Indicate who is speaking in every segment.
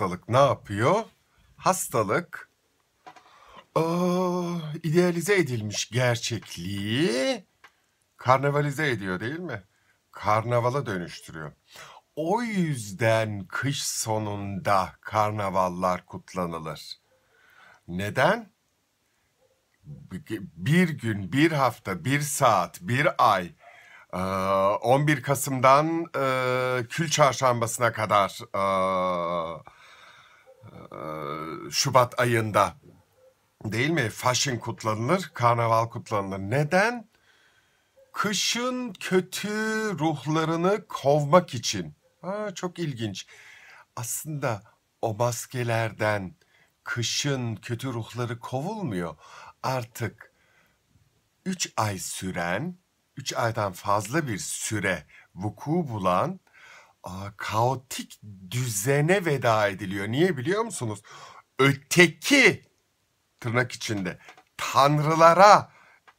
Speaker 1: hastalık ne yapıyor? Hastalık aa, idealize edilmiş gerçekliği karnavalize ediyor değil mi? Karnavala dönüştürüyor. O yüzden kış sonunda karnavallar kutlanılır. Neden? Bir gün, bir hafta, bir saat, bir ay, 11 Kasım'dan ıı, Kül Çarşambası'na kadar Şubat ayında değil mi? Faşin kutlanılır, karnaval kutlanılır. Neden? Kışın kötü ruhlarını kovmak için. Ha, çok ilginç. Aslında o maskelerden kışın kötü ruhları kovulmuyor. Artık üç ay süren, üç aydan fazla bir süre vuku bulan kaotik düzene veda ediliyor. Niye biliyor musunuz? Öteki tırnak içinde tanrılara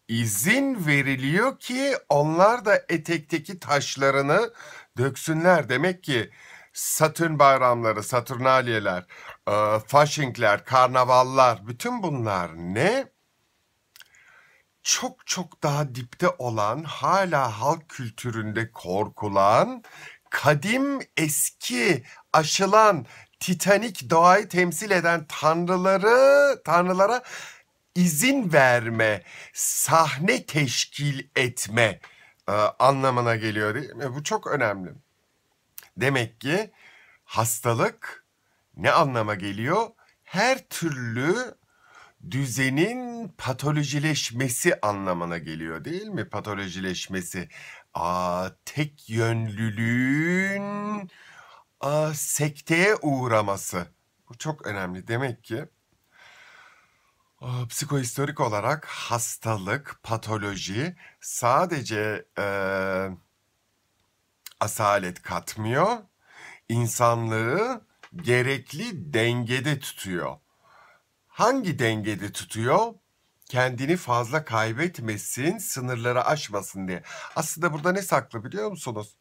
Speaker 1: izin veriliyor ki onlar da etekteki taşlarını döksünler. Demek ki Satürn bayramları, Satürnaliyeler, e, Faşinkler, karnavallar bütün bunlar ne? Çok çok daha dipte olan, hala halk kültüründe korkulan kadim eski aşılan titanik doğayı temsil eden tanrıları tanrılara izin verme, sahne teşkil etme e, anlamına geliyor değil mi? Bu çok önemli. Demek ki hastalık ne anlama geliyor? Her türlü düzenin patolojileşmesi anlamına geliyor değil mi? Patolojileşmesi Aa, tek yönlülüğün aa, sekteye uğraması. Bu çok önemli. Demek ki aa, psikohistorik olarak hastalık, patoloji sadece e, asalet katmıyor. İnsanlığı gerekli dengede tutuyor. Hangi dengede tutuyor? kendini fazla kaybetmesin, sınırları aşmasın diye. Aslında burada ne saklı biliyor musunuz?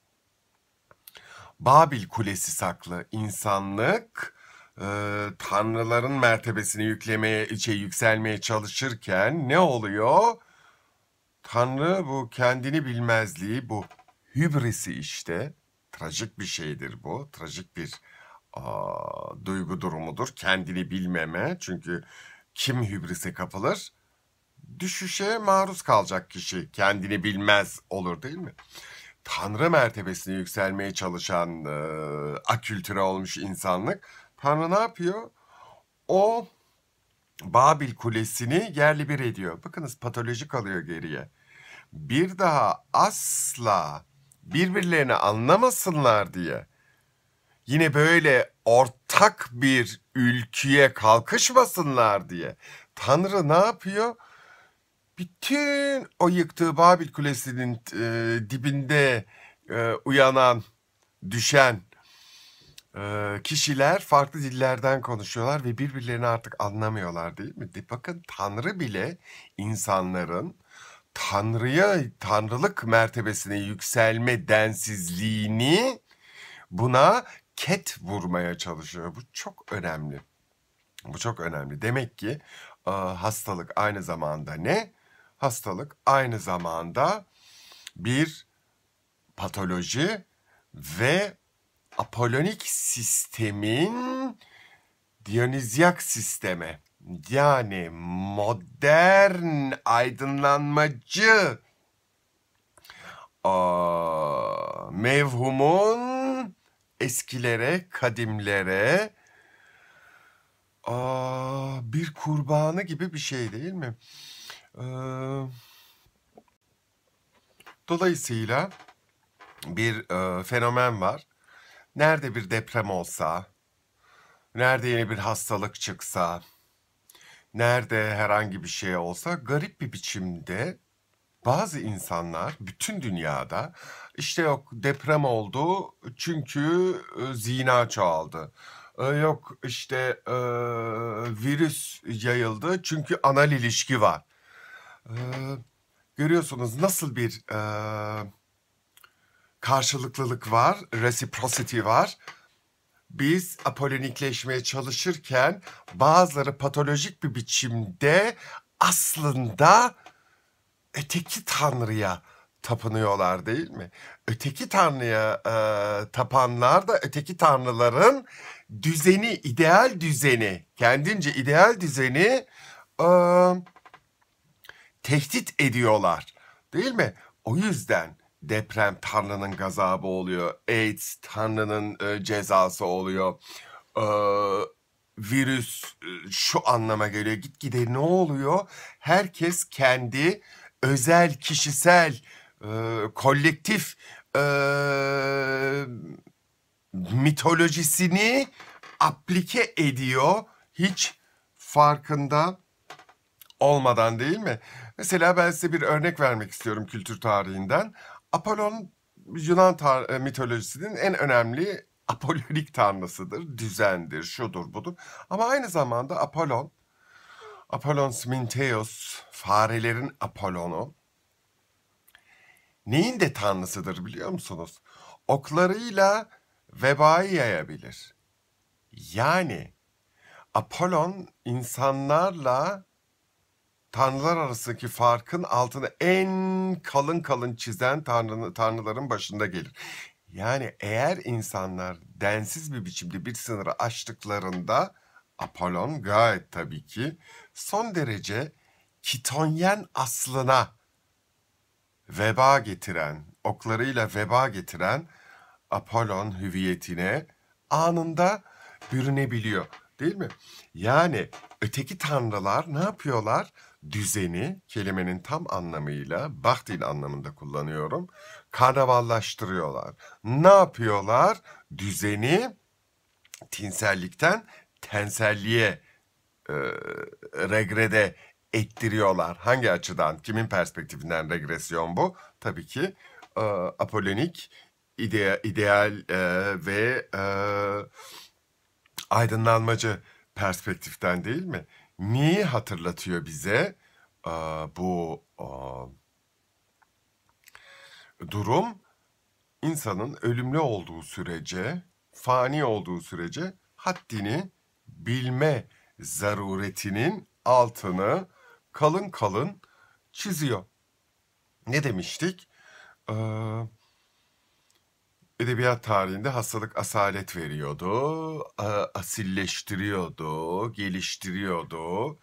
Speaker 1: Babil Kulesi saklı. İnsanlık e, tanrıların mertebesini yüklemeye, şey, yükselmeye çalışırken ne oluyor? Tanrı bu kendini bilmezliği, bu hübrisi işte. Trajik bir şeydir bu. Trajik bir a, duygu durumudur. Kendini bilmeme. Çünkü kim hübrise kapılır? düşüşe maruz kalacak kişi kendini bilmez olur değil mi? Tanrı mertebesine yükselmeye çalışan e, akültüre olmuş insanlık. Tanrı ne yapıyor? O Babil Kulesi'ni yerli bir ediyor. Bakınız patolojik alıyor geriye. Bir daha asla birbirlerini anlamasınlar diye yine böyle ortak bir ülküye kalkışmasınlar diye Tanrı ne yapıyor? bütün o yıktığı Babil Kulesi'nin e, dibinde e, uyanan, düşen e, kişiler farklı dillerden konuşuyorlar ve birbirlerini artık anlamıyorlar değil mi? Bakın Tanrı bile insanların Tanrı'ya, tanrılık mertebesine yükselme densizliğini buna ket vurmaya çalışıyor. Bu çok önemli. Bu çok önemli. Demek ki hastalık aynı zamanda ne? hastalık aynı zamanda bir patoloji ve apolonik sistemin Dionizyak sisteme yani modern aydınlanmacı a, mevhumun eskilere, kadimlere a, bir kurbanı gibi bir şey değil mi? Ee, dolayısıyla bir e, fenomen var. Nerede bir deprem olsa, nerede yeni bir hastalık çıksa, nerede herhangi bir şey olsa garip bir biçimde bazı insanlar bütün dünyada işte yok deprem oldu çünkü e, zina çoğaldı. E, yok işte e, virüs yayıldı çünkü anal ilişki var. Ee, görüyorsunuz nasıl bir e, karşılıklılık var, reciprocity var. Biz apolinikleşmeye çalışırken bazıları patolojik bir biçimde aslında öteki tanrıya tapınıyorlar değil mi? Öteki tanrıya e, tapanlar da öteki tanrıların düzeni, ideal düzeni, kendince ideal düzeni e, tehdit ediyorlar. Değil mi? O yüzden deprem Tanrı'nın gazabı oluyor. AIDS Tanrı'nın e, cezası oluyor. E, virüs e, şu anlama geliyor. Gitgide ne oluyor? Herkes kendi özel, kişisel, e, kolektif e, mitolojisini aplike ediyor. Hiç farkında olmadan değil mi? Mesela ben size bir örnek vermek istiyorum kültür tarihinden. Apollon Yunan e, mitolojisinin en önemli apolonik tanrısıdır, düzendir, şudur budur. Ama aynı zamanda Apollon, Apollon Sminteos, farelerin Apollon'u neyin de tanrısıdır biliyor musunuz? Oklarıyla vebayı yayabilir. Yani Apollon insanlarla tanrılar arasındaki farkın altını en kalın kalın çizen tanrı, tanrıların başında gelir. Yani eğer insanlar densiz bir biçimde bir sınırı aştıklarında Apollon gayet tabii ki son derece kitonyen aslına veba getiren, oklarıyla veba getiren Apollon hüviyetine anında bürünebiliyor değil mi? Yani öteki tanrılar ne yapıyorlar? düzeni kelimenin tam anlamıyla bahtil anlamında kullanıyorum. Karnavallaştırıyorlar. Ne yapıyorlar? Düzeni tinsellikten tenselliğe e, regrede ettiriyorlar. Hangi açıdan? Kimin perspektifinden regresyon bu? Tabii ki e, apolonik, ide, ideal e, ve e, aydınlanmacı perspektiften değil mi? neyi hatırlatıyor bize e, bu e, durum? insanın ölümlü olduğu sürece, fani olduğu sürece haddini bilme zaruretinin altını kalın kalın çiziyor. Ne demiştik? Ee, edebiyat tarihinde hastalık asalet veriyordu, asilleştiriyordu, geliştiriyordu.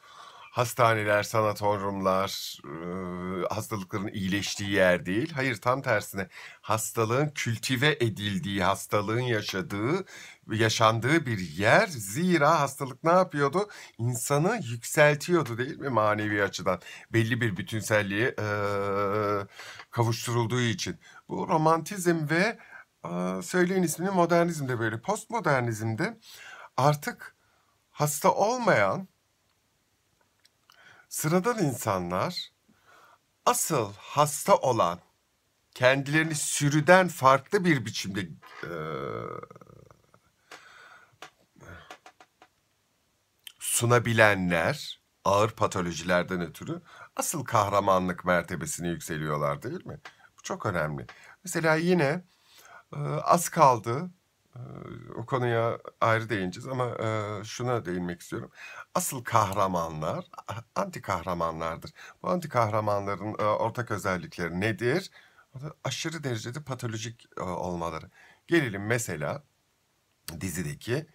Speaker 1: Hastaneler, sanatoryumlar ıı, hastalıkların iyileştiği yer değil. Hayır tam tersine hastalığın kültive edildiği, hastalığın yaşadığı, yaşandığı bir yer. Zira hastalık ne yapıyordu? İnsanı yükseltiyordu değil mi manevi açıdan? Belli bir bütünselliğe kavuşturulduğu için. Bu romantizm ve söyleyin ismini modernizmde böyle. Postmodernizmde artık hasta olmayan sıradan insanlar asıl hasta olan kendilerini sürüden farklı bir biçimde e, sunabilenler ağır patolojilerden ötürü asıl kahramanlık mertebesine yükseliyorlar değil mi? Bu çok önemli. Mesela yine az kaldı. O konuya ayrı değineceğiz ama şuna değinmek istiyorum. Asıl kahramanlar anti kahramanlardır. Bu anti kahramanların ortak özellikleri nedir? Aşırı derecede patolojik olmaları. Gelelim mesela dizideki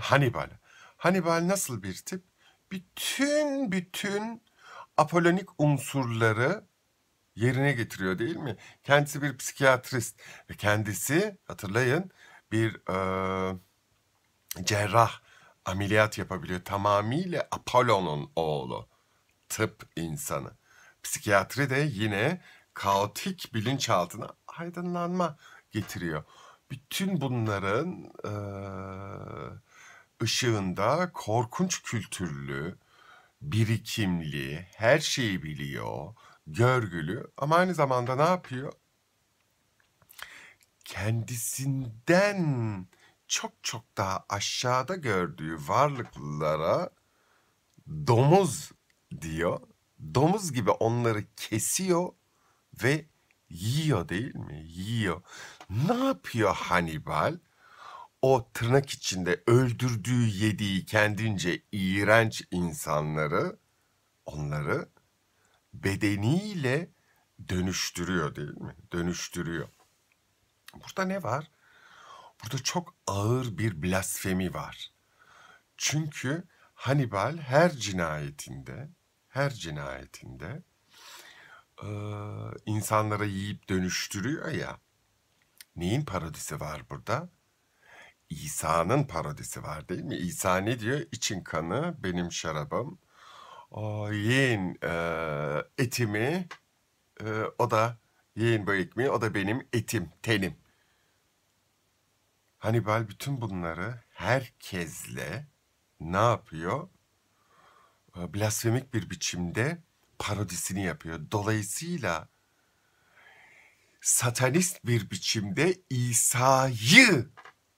Speaker 1: Hannibal. Hannibal nasıl bir tip? Bütün bütün apolonik unsurları yerine getiriyor değil mi? Kendisi bir psikiyatrist ve kendisi hatırlayın bir e, cerrah ameliyat yapabiliyor. Tamamıyla Apollon'un oğlu tıp insanı. Psikiyatri de yine kaotik bilinçaltına aydınlanma getiriyor. Bütün bunların e, ışığında korkunç kültürlü, birikimli, her şeyi biliyor, görgülü ama aynı zamanda ne yapıyor? Kendisinden çok çok daha aşağıda gördüğü varlıklara domuz diyor. Domuz gibi onları kesiyor ve yiyor değil mi? Yiyor. Ne yapıyor Hannibal? O tırnak içinde öldürdüğü yediği kendince iğrenç insanları, onları bedeniyle dönüştürüyor değil mi? Dönüştürüyor. Burada ne var? Burada çok ağır bir blasfemi var. Çünkü Hannibal her cinayetinde, her cinayetinde e, insanlara yiyip dönüştürüyor ya. Neyin parodisi var burada? İsa'nın parodisi var değil mi? İsa ne diyor? İçin kanı benim şarabım o yeğen e, etimi e, o da bu ekmeği o da benim etim tenim. Hannibal bütün bunları herkesle ne yapıyor? blasfemik bir biçimde parodisini yapıyor. Dolayısıyla satanist bir biçimde İsa'yı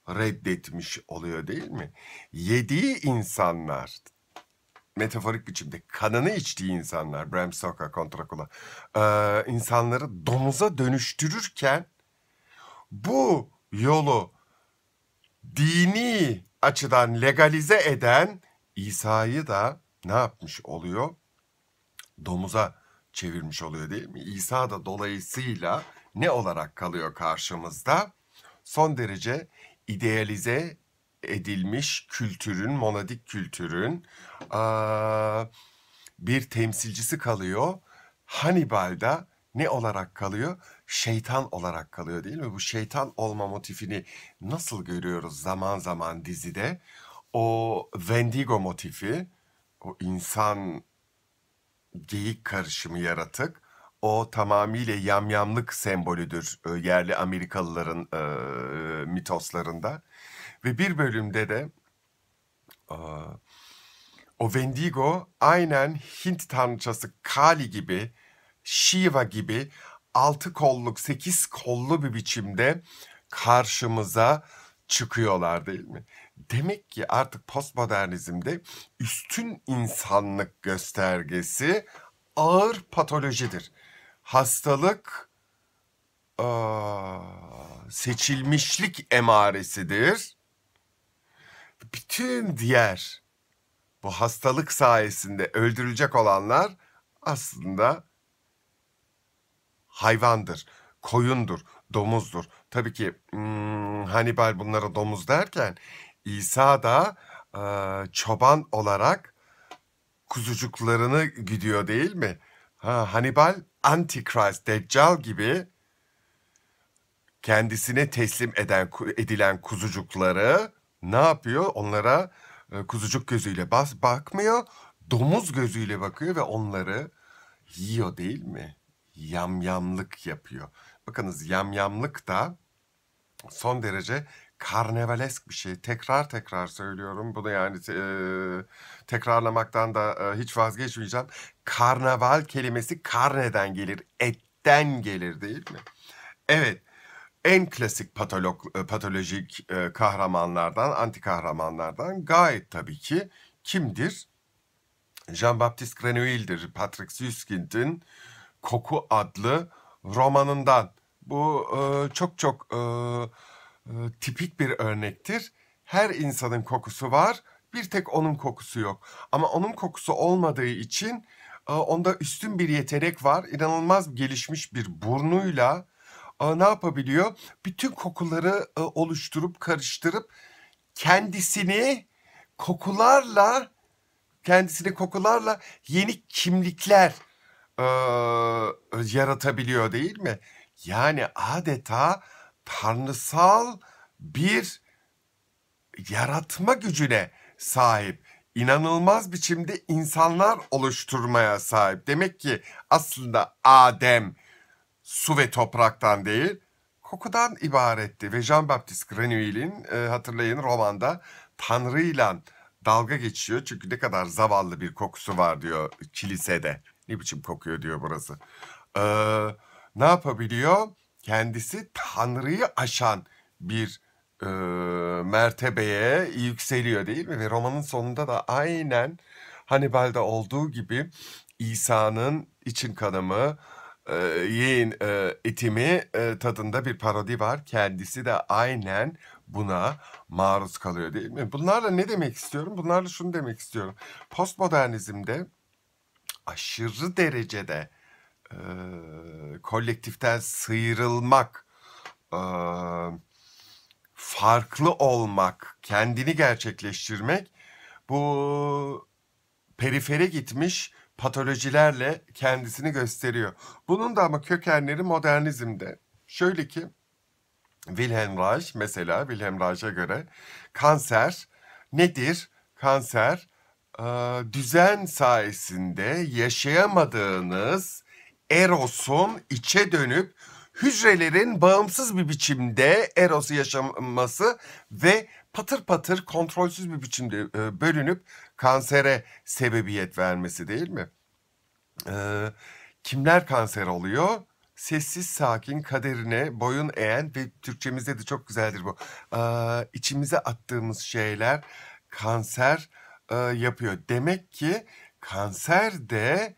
Speaker 1: reddetmiş oluyor değil mi? Yediği insanlar metaforik biçimde kanını içtiği insanlar Bram Stoker, Kontrakula e, insanları domuza dönüştürürken bu yolu dini açıdan legalize eden İsa'yı da ne yapmış oluyor? Domuza çevirmiş oluyor değil mi? İsa da dolayısıyla ne olarak kalıyor karşımızda? Son derece idealize edilmiş kültürün, monadik kültürün bir temsilcisi kalıyor. Hannibal'da ne olarak kalıyor? Şeytan olarak kalıyor değil mi? Bu şeytan olma motifini nasıl görüyoruz zaman zaman dizide? O Wendigo motifi, o insan geyik karışımı yaratık o tamamıyla yamyamlık sembolüdür e, yerli Amerikalıların e, mitoslarında. Ve bir bölümde de o Wendigo aynen Hint tanrıçası Kali gibi, Shiva gibi altı kolluk, sekiz kollu bir biçimde karşımıza çıkıyorlar değil mi? Demek ki artık postmodernizmde üstün insanlık göstergesi ağır patolojidir. Hastalık aa, seçilmişlik emaresidir bütün diğer bu hastalık sayesinde öldürülecek olanlar aslında hayvandır, koyundur, domuzdur. Tabii ki hmm, Hannibal bunlara domuz derken İsa da çoban olarak kuzucuklarını gidiyor değil mi? Ha, Hannibal Antikrist, Deccal gibi kendisine teslim eden edilen kuzucukları ne yapıyor? Onlara e, kuzucuk gözüyle bas bakmıyor, domuz gözüyle bakıyor ve onları yiyor değil mi? Yamyamlık yapıyor. Bakınız yamyamlık da son derece karnevalesk bir şey. Tekrar tekrar söylüyorum bunu yani e, tekrarlamaktan da e, hiç vazgeçmeyeceğim. Karnaval kelimesi karneden gelir, etten gelir değil mi? Evet en klasik patolog, e, patolojik e, kahramanlardan, anti kahramanlardan gayet tabii ki kimdir? Jean-Baptiste Grenouille'dir. Patrick Süskind'in Koku adlı romanından. Bu e, çok çok tipik bir örnektir. Her insanın kokusu var, bir tek onun kokusu yok. Ama onun kokusu olmadığı için onda üstün bir yetenek var. İnanılmaz gelişmiş bir burnuyla ne yapabiliyor? Bütün kokuları e, oluşturup karıştırıp kendisini kokularla kendisini kokularla yeni kimlikler e, yaratabiliyor değil mi? Yani adeta tanrısal bir yaratma gücüne sahip. inanılmaz biçimde insanlar oluşturmaya sahip. Demek ki aslında Adem su ve topraktan değil kokudan ibaretti. Ve Jean-Baptiste Grenouille'in e, hatırlayın romanda Tanrı ile dalga geçiyor. Çünkü ne kadar zavallı bir kokusu var diyor kilisede. Ne biçim kokuyor diyor burası. Ee, ne yapabiliyor? Kendisi Tanrı'yı aşan bir e, mertebeye yükseliyor değil mi? Ve romanın sonunda da aynen Hannibal'da olduğu gibi İsa'nın için kanımı, e, e, etimi e, tadında bir parodi var. Kendisi de aynen buna maruz kalıyor değil mi? Bunlarla ne demek istiyorum? Bunlarla şunu demek istiyorum. Postmodernizmde aşırı derecede e, kolektiften sıyrılmak, e, farklı olmak, kendini gerçekleştirmek bu perifere gitmiş patolojilerle kendisini gösteriyor. Bunun da ama kökenleri modernizmde. Şöyle ki Wilhelm Reich mesela Wilhelm Reich'a göre kanser nedir? Kanser e, düzen sayesinde yaşayamadığınız erosun içe dönüp hücrelerin bağımsız bir biçimde erosu yaşaması ve patır patır kontrolsüz bir biçimde e, bölünüp kansere sebebiyet vermesi değil mi? Ee, kimler kanser oluyor? Sessiz sakin kaderine boyun eğen ve Türkçemizde de çok güzeldir bu. Ee, içimize attığımız şeyler kanser e, yapıyor. Demek ki kanser de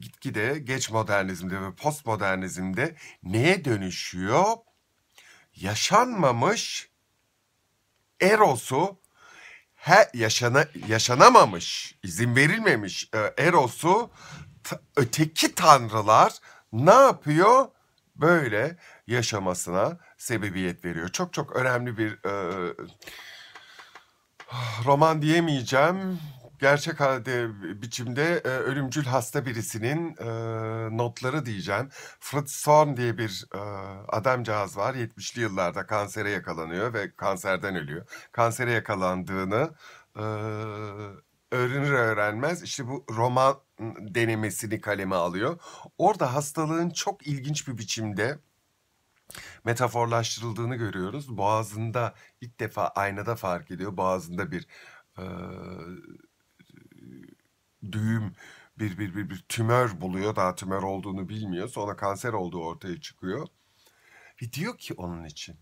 Speaker 1: gitgide geç modernizmde ve post modernizmde neye dönüşüyor? Yaşanmamış erosu he, yaşana, yaşanamamış, izin verilmemiş e, erosu öteki tanrılar ne yapıyor? Böyle yaşamasına sebebiyet veriyor. Çok çok önemli bir e, roman diyemeyeceğim gerçek halde biçimde e, ölümcül hasta birisinin e, notları diyeceğim. Fritz Zorn diye bir e, adamcağız var. 70'li yıllarda kansere yakalanıyor ve kanserden ölüyor. Kansere yakalandığını e, öğrenir öğrenmez işte bu roman denemesini kaleme alıyor. Orada hastalığın çok ilginç bir biçimde metaforlaştırıldığını görüyoruz. Boğazında ilk defa aynada fark ediyor. Boğazında bir e, düğüm bir bir bir bir tümör buluyor. Daha tümör olduğunu bilmiyor. Sonra kanser olduğu ortaya çıkıyor. Ve diyor ki onun için.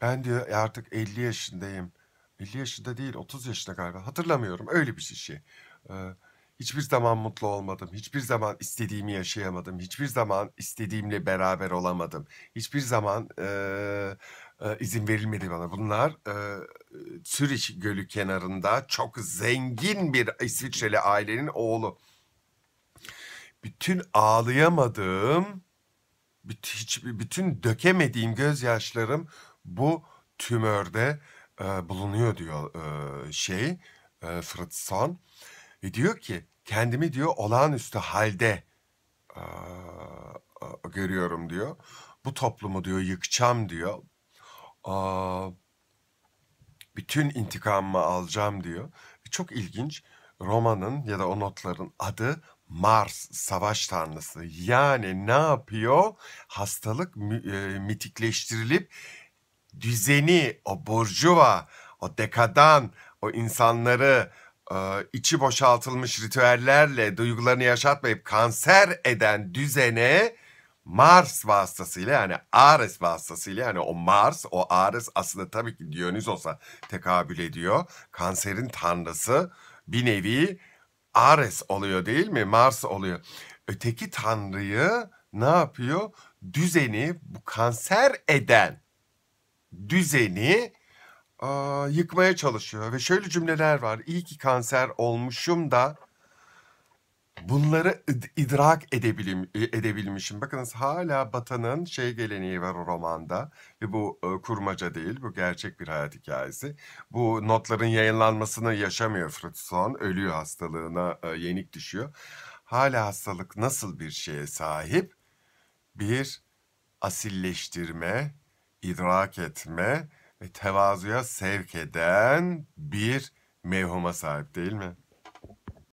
Speaker 1: Ben diyor e, artık 50 yaşındayım. 50 yaşında değil 30 yaşında galiba hatırlamıyorum öyle bir şey. Ee, hiçbir zaman mutlu olmadım. Hiçbir zaman istediğimi yaşayamadım. Hiçbir zaman istediğimle beraber olamadım. Hiçbir zaman e, e, izin verilmedi bana. Bunlar e, Zürich Gölü kenarında çok zengin bir İsviçreli ailenin oğlu. Bütün ağlayamadığım, hiç, bütün dökemediğim gözyaşlarım bu tümörde e, bulunuyor diyor e, şey e, Fritz Son. Ve diyor ki kendimi diyor olağanüstü halde e, görüyorum diyor. Bu toplumu diyor yıkacağım diyor bütün intikamımı alacağım diyor. E, çok ilginç romanın ya da o notların adı Mars savaş tanrısı. Yani ne yapıyor? Hastalık e, mitikleştirilip düzeni, o burjuva, o dekadan, o insanları e, içi boşaltılmış ritüellerle duygularını yaşatmayıp kanser eden düzene Mars vasıtasıyla yani Ares vasıtasıyla yani o Mars o Ares aslında tabii ki Dionysos'a tekabül ediyor. Kanserin tanrısı bir nevi Ares oluyor değil mi? Mars oluyor. Öteki tanrıyı ne yapıyor? Düzeni bu kanser eden düzeni aa, yıkmaya çalışıyor ve şöyle cümleler var. İyi ki kanser olmuşum da bunları idrak edebilim, edebilmişim. Bakınız hala Batanın şey geleneği var o romanda ve bu e, kurmaca değil bu gerçek bir hayat hikayesi. Bu notların yayınlanmasını yaşamıyor Fritson ölüyor hastalığına e, yenik düşüyor. Hala hastalık nasıl bir şeye sahip? Bir asilleştirme, idrak etme ve tevazuya sevk eden bir mevhuma sahip değil mi?